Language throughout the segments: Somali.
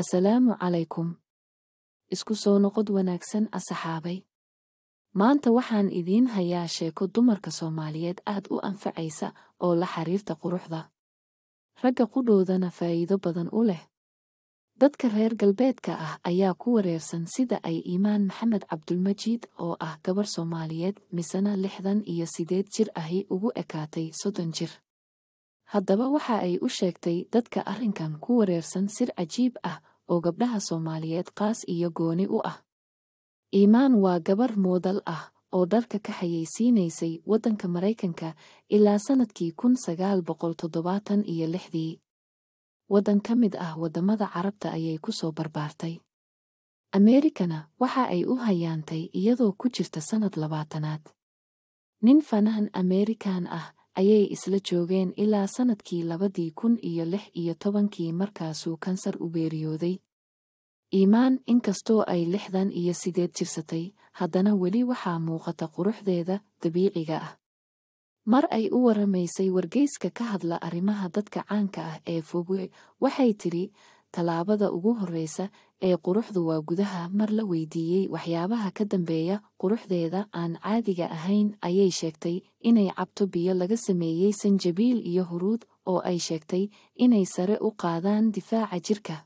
assalaamu calaykum isku soo noqod wanaagsan asaxaabay maanta waxaan idiin hayaa sheeko dumarka soomaaliyeed aad u anfacaysa oo la xiriirta quruxda ragga qudhoodana faa'iido badan u leh dadka reer galbeedka ah ayaa ku wareersan sida ay iimaan maxamed cabdulmajiid oo ah gabar soomaaliyeed misena lixdan iyo siddeed jir ahi ugu ekaatay soddon jir haddaba waxa ay u sheegtay dadka arrinkan ku wareersan sir cajiib ah oo gabdhaha soomaaliyeed qaas iyo gooni u ah iimaan waa gabar moodal ah oo dharka ka hayaysiinaysay waddanka maraykanka ilaa sannadkii kun sagaal boqol toddobaatan iyo lixdii waddan ka mid ah waddammada carabta ayay ku soo barbaartay ameerikana waxa ay u hayaantay iyadoo ku jirta sannad labaatanaad nin fanaan ameerikan ah ayay isla joogeen ilaa sannadkii labadii kun iyo lix iyo tobankii markaasuu kansar u beeriyooday iimaan inkastoo ay lixdan iyo sideed jirsatay haddana weli waxaa muuqata quruxdeeda dabiiciga ah mar ay u warramaysay wargeyska ka hadla arrimaha dadka caanka ah ee fogue waxay tidhi Tallaabada ugu horreysa ee quruxdu waa gudaha mar la weydiiyey waxyaabaha ka dambeeya quruxdeeda aan caadiga ahayn ayay sheegtay inay cabto biyo laga sameeyey sanjabiil iyo huruud oo ay sheegtay inay sare u qaadaan difaaca jirka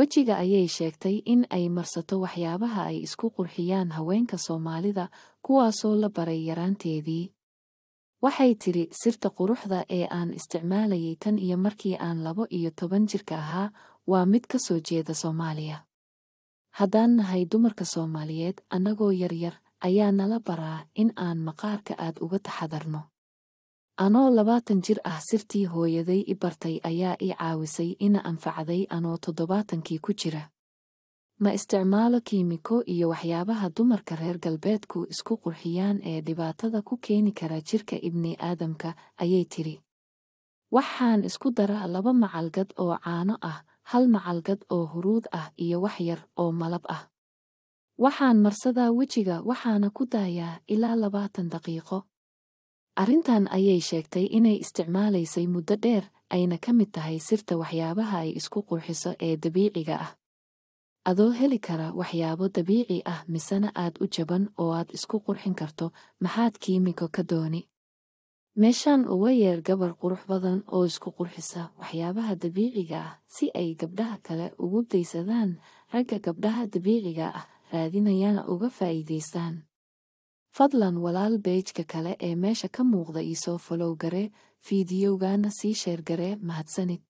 wejiga ayay sheegtay in ay marsato waxyaabaha ay isku qurxiyaan haweenka Soomaalida kuwaasoo la baray yaraanteedii waxay tidhi sirta quruxda ee aan isticmaalayay tan iyo markii aan labo iyo toban jirka ahaa waa mid ka soo jeeda soomaaliya haddaan nahay dumarka soomaaliyeed annagoo yaryar ayaa nala baraa in aan maqaarka aad uga taxadarno anoo labaatan jir ah sirtii hooyaday i bartay ayaa i caawisay ina anfacday anoo toddobaatankii ku jira ma isticmaalo kiimiko iyo waxyaabaha dumarka reer galbeedku isku qurxiyaan ee dhibaatada ku keeni kara jirka ibni aadamka ayay tidhi waxaan isku dara laba macalgad oo caano ah hal macalgad oo huruud ah iyo wax yar oo malab ah waxaan marsadaa wejiga waxaana ku daayaa ilaa labaatan daqiiqo arrintan ayay sheegtay inay isticmaalaysay muddo dheer ayna ka mid tahay sirta waxyaabaha ay isku qurxiso ee dabiiciga ah adoo heli kara waxyaabo dabiici ah misena aad u jaban oo aad isku qurxin karto maxaad kiimiko ka dooni meeshaan uga yeer gabar qurux badan oo isku qurxisa waxyaabaha dabiiciga ah si ay gabdhaha kale ugu daysadaan ragga gabdhaha dabiiciga ah raadinayana uga faa'iidaystaan fadlan walaal beejka kale ee meesha ka muuqda iisoo falow garee fiidiyowgaana sii sheergaree mahadsanid